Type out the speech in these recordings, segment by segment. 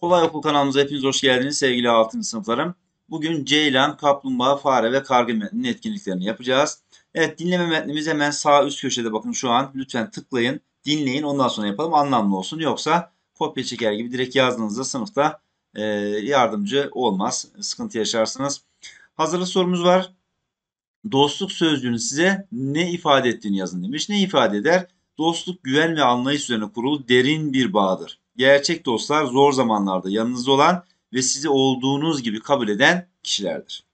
Kolay Okul kanalımıza hepiniz hoş geldiniz sevgili 6. sınıflarım. Bugün ceylan, kaplumbağa, fare ve kargı metninin etkinliklerini yapacağız. Evet dinleme metnimiz hemen sağ üst köşede bakın şu an. Lütfen tıklayın, dinleyin ondan sonra yapalım anlamlı olsun. Yoksa kopya çeker gibi direkt yazdığınızda sınıfta e, yardımcı olmaz. Sıkıntı yaşarsınız. Hazırlık sorumuz var. Dostluk sözcüğünün size ne ifade ettiğini yazın demiş. Ne ifade eder? Dostluk güven ve anlayış üzerine kurulu derin bir bağdır gerçek dostlar zor zamanlarda yanınızda olan ve sizi olduğunuz gibi kabul eden kişilerdir.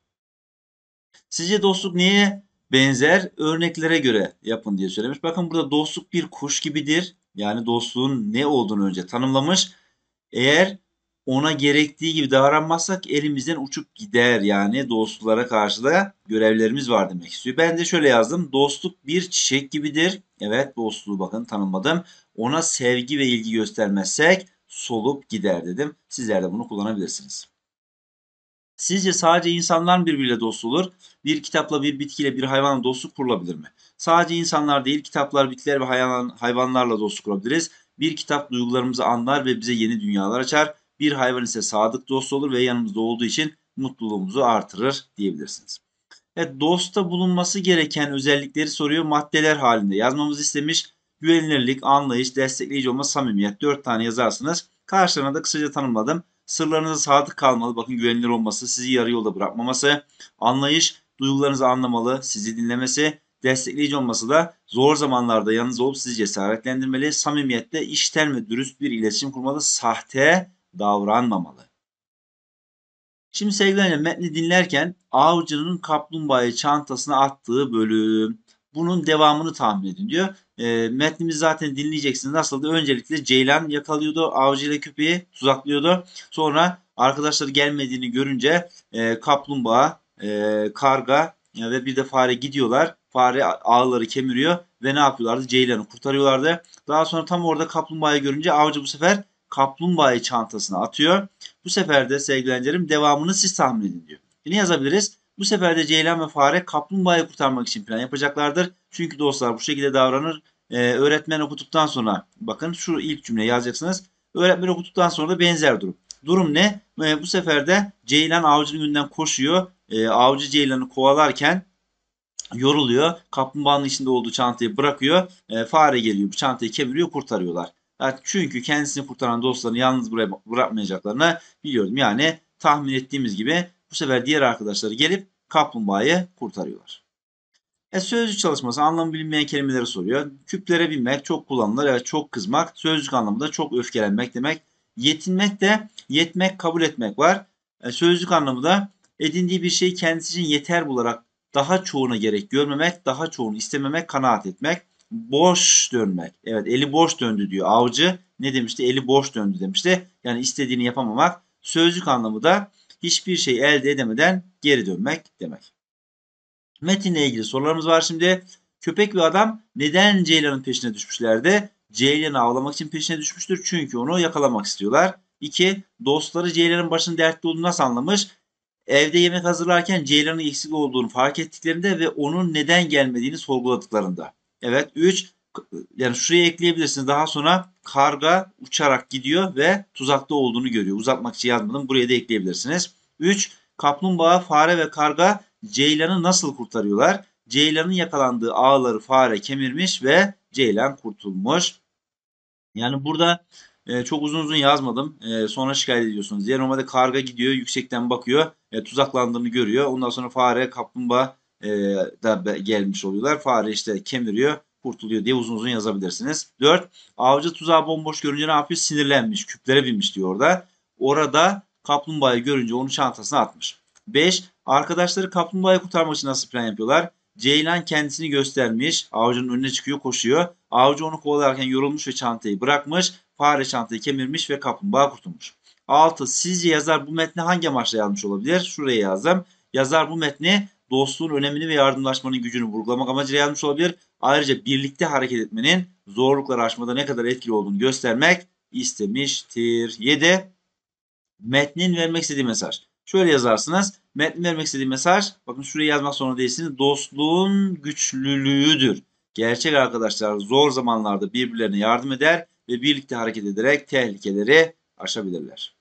Sizce dostluk neye benzer? Örneklere göre yapın diye söylemiş. Bakın burada dostluk bir kuş gibidir. Yani dostluğun ne olduğunu önce tanımlamış. Eğer ona gerektiği gibi davranmazsak elimizden uçup gider yani dostlara karşı da görevlerimiz var demek istiyor. Ben de şöyle yazdım. Dostluk bir çiçek gibidir. Evet dostluğu bakın tanımadım. Ona sevgi ve ilgi göstermezsek solup gider dedim. Sizler de bunu kullanabilirsiniz. Sizce sadece insanlar birbiriyle dost olur? Bir kitapla, bir bitkiyle, bir hayvanla dostluk kurulabilir mi? Sadece insanlar değil, kitaplar, bitkiler ve hayvan, hayvanlarla dostluk kurabiliriz. Bir kitap duygularımızı anlar ve bize yeni dünyalar açar bir hayvan ise sadık dost olur ve yanımızda olduğu için mutluluğumuzu artırır diyebilirsiniz. Evet, dosta bulunması gereken özellikleri soruyor. Maddeler halinde yazmamızı istemiş. Güvenilirlik, anlayış, destekleyici olma, samimiyet. dört tane yazarsınız. Karşılarına da kısaca tanımladım. Sırlarınıza sadık kalmalı. Bakın güvenilir olması, sizi yarı yolda bırakmaması. Anlayış, duygularınızı anlamalı, sizi dinlemesi. Destekleyici olması da zor zamanlarda yanınızda olup sizi cesaretlendirmeli. Samimiyette işten ve dürüst bir iletişim kurmalı. Sahte davranmamalı. Şimdi sevgilerim metni dinlerken avcının kaplumbağayı çantasına attığı bölüm. Bunun devamını tahmin edin diyor. E, metnimizi zaten dinleyeceksiniz. Nasıldı? Öncelikle Ceylan yakalıyordu. Avcı ile köpeği tuzaklıyordu. Sonra arkadaşları gelmediğini görünce e, kaplumbağa, e, karga e, ve bir de fare gidiyorlar. Fare ağları kemiriyor ve ne yapıyorlardı? Ceylan'ı kurtarıyorlardı. Daha sonra tam orada kaplumbağayı görünce avcı bu sefer kaplumbağayı çantasına atıyor. Bu sefer de sevgilenlerim devamını siz tahmin edin diyor. Ne yazabiliriz? Bu sefer de ceylan ve fare kaplumbağayı kurtarmak için plan yapacaklardır. Çünkü dostlar bu şekilde davranır. Ee, öğretmen okuttuktan sonra bakın şu ilk cümleyi yazacaksınız. Öğretmen okuttuktan sonra da benzer durum. Durum ne? Ee, bu sefer de ceylan avcının önünden koşuyor. Ee, avcı ceylanı kovalarken yoruluyor. Kaplumbağanın içinde olduğu çantayı bırakıyor. E, fare geliyor bu çantayı kemiriyor kurtarıyorlar. Çünkü kendisini kurtaran dostlarını yalnız buraya bırakmayacaklarını biliyordum. Yani tahmin ettiğimiz gibi bu sefer diğer arkadaşları gelip kaplumbağayı kurtarıyorlar. E, sözcük çalışması anlamı bilinmeyen kelimeleri soruyor. Küplere binmek çok kullanılır. Evet çok kızmak. Sözcük anlamında çok öfkelenmek demek. Yetinmek de yetmek kabul etmek var. E, sözcük anlamı edindiği bir şeyi kendisi için yeter bularak daha çoğuna gerek görmemek, daha çoğunu istememek, kanaat etmek boş dönmek. Evet eli boş döndü diyor. Avcı ne demişti? Eli boş döndü demişti. Yani istediğini yapamamak. Sözlük anlamı da hiçbir şey elde edemeden geri dönmek demek. Metinle ilgili sorularımız var şimdi. Köpek ve adam neden Ceylan'ın peşine düşmüşlerdi? Ceylan'ı avlamak için peşine düşmüştür. Çünkü onu yakalamak istiyorlar. 2. Dostları Ceylan'ın başının dertli olduğunu nasıl anlamış? Evde yemek hazırlarken Ceylan'ın eksik olduğunu fark ettiklerinde ve onun neden gelmediğini sorguladıklarında. Evet 3 yani şuraya ekleyebilirsiniz. Daha sonra karga uçarak gidiyor ve tuzakta olduğunu görüyor. Uzatmak için yazmadım. Buraya da ekleyebilirsiniz. 3. Kaplumbağa, fare ve karga ceylanı nasıl kurtarıyorlar? Ceylanın yakalandığı ağları fare kemirmiş ve ceylan kurtulmuş. Yani burada e, çok uzun uzun yazmadım. E, sonra şikayet ediyorsunuz. Diğer normalde karga gidiyor, yüksekten bakıyor, e, tuzaklandığını görüyor. Ondan sonra fare, kaplumbağa e, da gelmiş oluyorlar. Fare işte kemiriyor kurtuluyor diye uzun uzun yazabilirsiniz. 4. Avcı tuzağı bomboş görünce ne yapıyor? Sinirlenmiş, küplere binmiş diyor orada. Orada kaplumbağayı görünce onu çantasına atmış. 5. Arkadaşları kaplumbağayı kurtarmak için nasıl plan yapıyorlar? Ceylan kendisini göstermiş. Avcının önüne çıkıyor, koşuyor. Avcı onu kovalarken yorulmuş ve çantayı bırakmış. Fare çantayı kemirmiş ve kaplumbağa kurtulmuş. 6. Sizce yazar bu metni hangi amaçla yazmış olabilir? Şuraya yazdım. Yazar bu metni dostluğun önemini ve yardımlaşmanın gücünü vurgulamak amacıyla yazmış olabilir. Ayrıca birlikte hareket etmenin zorlukları aşmada ne kadar etkili olduğunu göstermek istemiştir. 7. Metnin vermek istediği mesaj. Şöyle yazarsınız. Metnin vermek istediği mesaj, bakın şurayı yazmak zorunda değilsiniz. Dostluğun güçlülüğüdür. Gerçek arkadaşlar zor zamanlarda birbirlerine yardım eder ve birlikte hareket ederek tehlikeleri aşabilirler.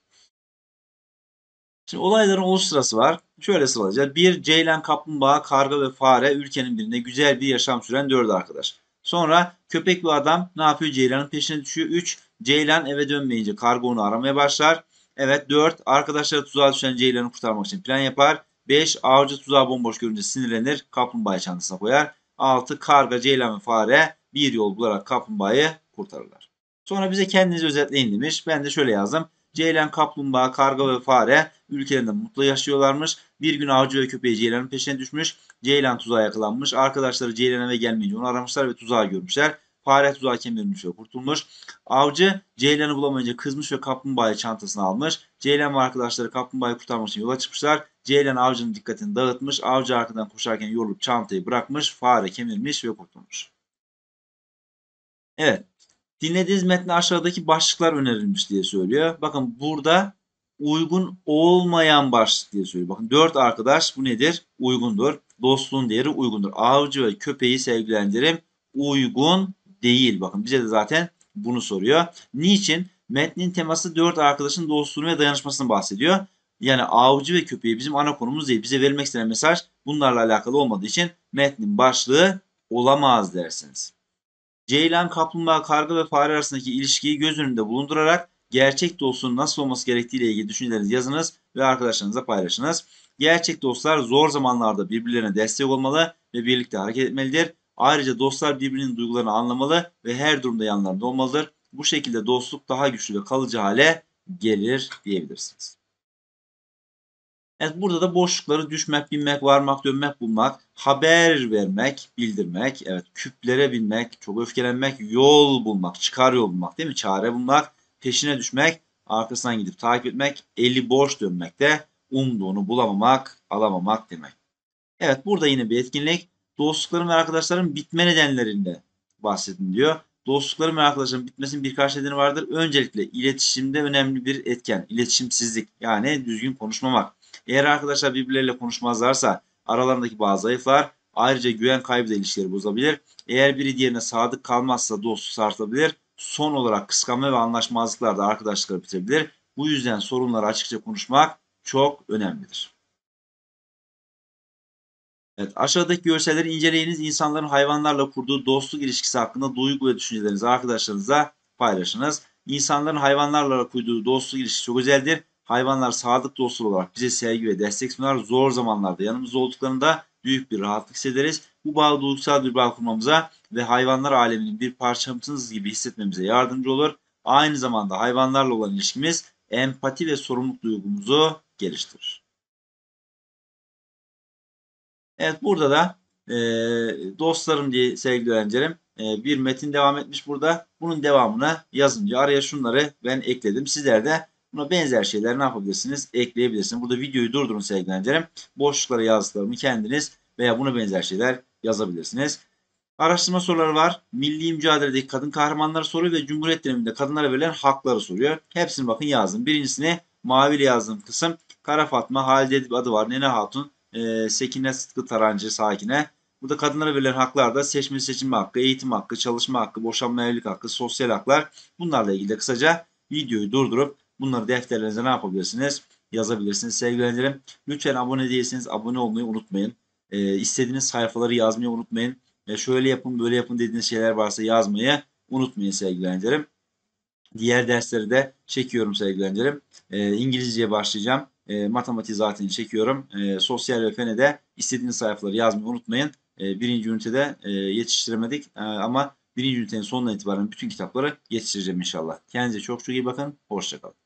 Şimdi olayların oluş sırası var. Şöyle sıralayacağız. Bir ceylan, kaplumbağa, karga ve fare ülkenin birinde güzel bir yaşam süren dördü arkadaş. Sonra köpek ve adam ne yapıyor? Ceylanın peşine düşüyor. 3. Ceylan eve dönmeyince karga onu aramaya başlar. Evet 4. Arkadaşları tuzağa düşen ceylanı kurtarmak için plan yapar. 5. Avcı tuzağı bomboş görünce sinirlenir. Kaplumbağayı çantasına koyar. 6. Karga, ceylan ve fare bir yol bularak kaplumbağayı kurtarırlar. Sonra bize kendinizi özetleyin demiş. Ben de şöyle yazdım. Ceylan, kaplumbağa, karga ve fare Ülkelerinde mutlu yaşıyorlarmış. Bir gün avcı ve köpeği Ceylan'ın peşine düşmüş. Ceylan tuzağa yakalanmış. Arkadaşları Ceylan'a ve gelmeyince onu aramışlar ve tuzağı görmüşler. Fare tuzağı kemirmiş ve kurtulmuş. Avcı Ceylan'ı bulamayınca kızmış ve kaplumbağayı çantasına almış. Ceylan ve arkadaşları kaplumbağayı kurtarmak için yola çıkmışlar. Ceylan avcının dikkatini dağıtmış. Avcı arkadan koşarken yorulup çantayı bırakmış. Fare kemirmiş ve kurtulmuş. Evet. Dinlediğiniz metne aşağıdaki başlıklar önerilmiş diye söylüyor. Bakın burada uygun olmayan başlık diye söylüyor. Bakın dört arkadaş bu nedir? Uygundur. Dostluğun değeri uygundur. Avcı ve köpeği sevgilendirim uygun değil. Bakın bize de zaten bunu soruyor. Niçin? Metnin teması dört arkadaşın dostluğunu ve dayanışmasını bahsediyor. Yani avcı ve köpeği bizim ana konumuz değil. Bize verilmek istenen mesaj bunlarla alakalı olmadığı için metnin başlığı olamaz dersiniz. Ceylan, kaplumbağa, karga ve fare arasındaki ilişkiyi göz önünde bulundurarak gerçek dostun nasıl olması gerektiğiyle ilgili düşüncelerinizi yazınız ve arkadaşlarınıza paylaşınız. Gerçek dostlar zor zamanlarda birbirlerine destek olmalı ve birlikte hareket etmelidir. Ayrıca dostlar birbirinin duygularını anlamalı ve her durumda yanlarında olmalıdır. Bu şekilde dostluk daha güçlü ve kalıcı hale gelir diyebilirsiniz. Evet burada da boşlukları düşmek, binmek, varmak, dönmek, bulmak, haber vermek, bildirmek, evet küplere binmek, çok öfkelenmek, yol bulmak, çıkar yol bulmak değil mi? Çare bulmak, peşine düşmek, arkasından gidip takip etmek, eli boş dönmek de umduğunu bulamamak, alamamak demek. Evet burada yine bir etkinlik. Dostlukların ve arkadaşların bitme nedenlerinde bahsedin diyor. Dostlukların ve arkadaşların bitmesinin birkaç nedeni vardır. Öncelikle iletişimde önemli bir etken. iletişimsizlik. yani düzgün konuşmamak. Eğer arkadaşlar birbirleriyle konuşmazlarsa aralarındaki bazı zayıflar ayrıca güven kaybı da ilişkileri bozabilir. Eğer biri diğerine sadık kalmazsa dostluğu sarsabilir son olarak kıskanma ve anlaşmazlıklar da arkadaşlıkları bitirebilir. Bu yüzden sorunları açıkça konuşmak çok önemlidir. Evet, aşağıdaki görselleri inceleyiniz. İnsanların hayvanlarla kurduğu dostluk ilişkisi hakkında duygu ve düşüncelerinizi arkadaşlarınıza paylaşınız. İnsanların hayvanlarla kurduğu dostluk ilişkisi çok özeldir. Hayvanlar sadık dostlar olarak bize sevgi ve destek sunar. Zor zamanlarda yanımızda olduklarında büyük bir rahatlık hissederiz. Bu bağı duygusal bir bağ kurmamıza ve hayvanlar aleminin bir parçamız gibi hissetmemize yardımcı olur. Aynı zamanda hayvanlarla olan ilişkimiz empati ve sorumluluk duygumuzu geliştirir. Evet burada da e, dostlarım diye sevgili öğrencilerim e, bir metin devam etmiş burada. Bunun devamına yazınca araya şunları ben ekledim. Sizler de buna benzer şeyler ne yapabilirsiniz? Ekleyebilirsiniz. Burada videoyu durdurun sevgili öğrencilerim. Boşluklara yazdıklarımı kendiniz veya buna benzer şeyler yazabilirsiniz. Araştırma soruları var. Milli mücadeledeki kadın kahramanları soruyor ve Cumhuriyet döneminde kadınlara verilen hakları soruyor. Hepsini bakın yazdım. Birincisine maviyle yazdığım kısım Kara Fatma, Halide Edip adı var. Nene Hatun, e, Sekine Sıtkı Tarancı, Sakine. Bu da kadınlara verilen haklar da seçme seçilme hakkı, eğitim hakkı, çalışma hakkı, boşanma evlilik hakkı, sosyal haklar. Bunlarla ilgili de kısaca videoyu durdurup bunları defterlerinize ne yapabilirsiniz? Yazabilirsiniz sevgilendirim. Lütfen abone değilseniz abone olmayı unutmayın. E, istediğiniz sayfaları yazmayı unutmayın. E şöyle yapın böyle yapın dediğiniz şeyler varsa yazmayı unutmayın sevgili Diğer dersleri de çekiyorum sevgili öğrencilerim. E, İngilizceye başlayacağım. E, matematiği zaten çekiyorum. E, sosyal ve fene de istediğiniz sayfaları yazmayı unutmayın. E, birinci ünitede e, yetiştiremedik e, ama birinci ünitenin sonuna itibaren bütün kitapları yetiştireceğim inşallah. Kendinize çok çok iyi bakın. Hoşçakalın.